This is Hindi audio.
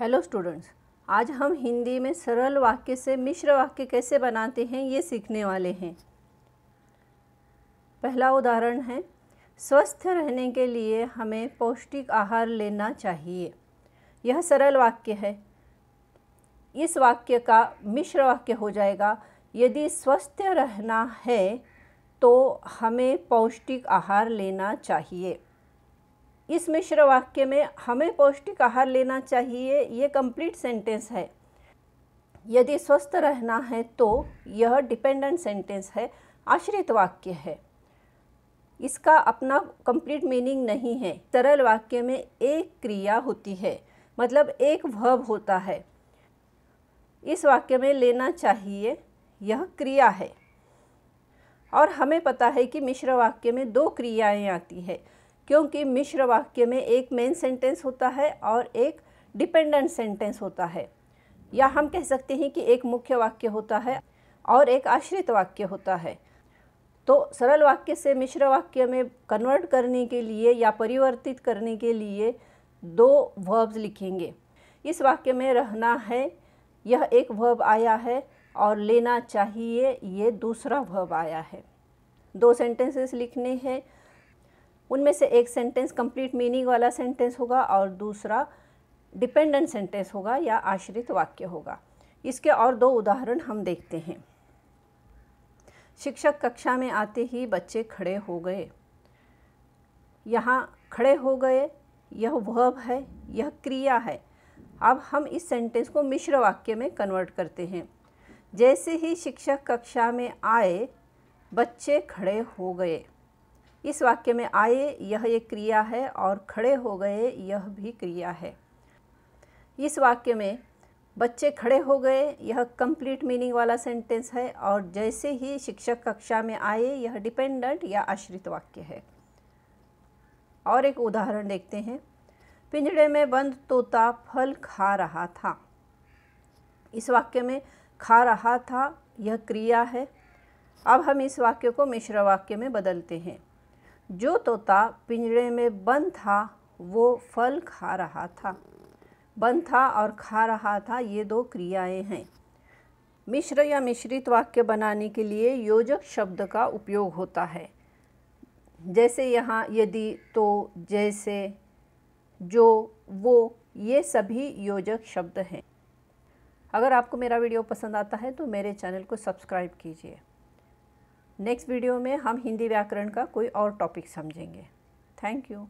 हेलो स्टूडेंट्स आज हम हिंदी में सरल वाक्य से मिश्र वाक्य कैसे बनाते हैं ये सीखने वाले हैं पहला उदाहरण है स्वस्थ रहने के लिए हमें पौष्टिक आहार लेना चाहिए यह सरल वाक्य है इस वाक्य का मिश्र वाक्य हो जाएगा यदि स्वस्थ रहना है तो हमें पौष्टिक आहार लेना चाहिए इस मिश्र वाक्य में हमें पौष्टिक आहार लेना चाहिए ये कंप्लीट सेंटेंस है यदि स्वस्थ रहना है तो यह डिपेंडेंट सेंटेंस है आश्रित वाक्य है इसका अपना कंप्लीट मीनिंग नहीं है सरल वाक्य में एक क्रिया होती है मतलब एक वर्ब होता है इस वाक्य में लेना चाहिए यह क्रिया है और हमें पता है कि मिश्र वाक्य में दो क्रियाएं आती है क्योंकि मिश्र वाक्य में एक मेन सेंटेंस होता है और एक डिपेंडेंट सेंटेंस होता है या हम कह सकते हैं कि एक मुख्य वाक्य होता है और एक आश्रित वाक्य होता है तो सरल वाक्य से मिश्र वाक्य में कन्वर्ट करने के लिए या परिवर्तित करने के लिए दो वर्ब्स लिखेंगे इस वाक्य में रहना है यह एक वर्ब आया है और लेना चाहिए ये दूसरा वर्ब आया है दो सेंटेंसेस लिखने हैं उनमें से एक सेंटेंस कंप्लीट मीनिंग वाला सेंटेंस होगा और दूसरा डिपेंडेंट सेंटेंस होगा या आश्रित वाक्य होगा इसके और दो उदाहरण हम देखते हैं शिक्षक कक्षा में आते ही बच्चे खड़े हो गए यहाँ खड़े हो गए यह वर्ब है यह क्रिया है अब हम इस सेंटेंस को मिश्र वाक्य में कन्वर्ट करते हैं जैसे ही शिक्षक कक्षा में आए बच्चे खड़े हो गए इस वाक्य में आए यह एक क्रिया है और खड़े हो गए यह भी क्रिया है इस वाक्य में बच्चे खड़े हो गए यह कंप्लीट मीनिंग वाला सेंटेंस है और जैसे ही शिक्षक कक्षा में आए यह डिपेंडेंट या आश्रित वाक्य है और एक उदाहरण देखते हैं पिंजड़े में बंद तोता फल खा रहा था इस वाक्य में खा रहा था यह क्रिया है अब हम इस वाक्य को मिश्र वाक्य में बदलते हैं जो तोता पिंजरे में बंद था वो फल खा रहा था बंद था और खा रहा था ये दो क्रियाएं हैं मिश्र या मिश्रित वाक्य बनाने के लिए योजक शब्द का उपयोग होता है जैसे यहाँ यदि तो जैसे जो वो ये सभी योजक शब्द हैं अगर आपको मेरा वीडियो पसंद आता है तो मेरे चैनल को सब्सक्राइब कीजिए नेक्स्ट वीडियो में हम हिंदी व्याकरण का कोई और टॉपिक समझेंगे थैंक यू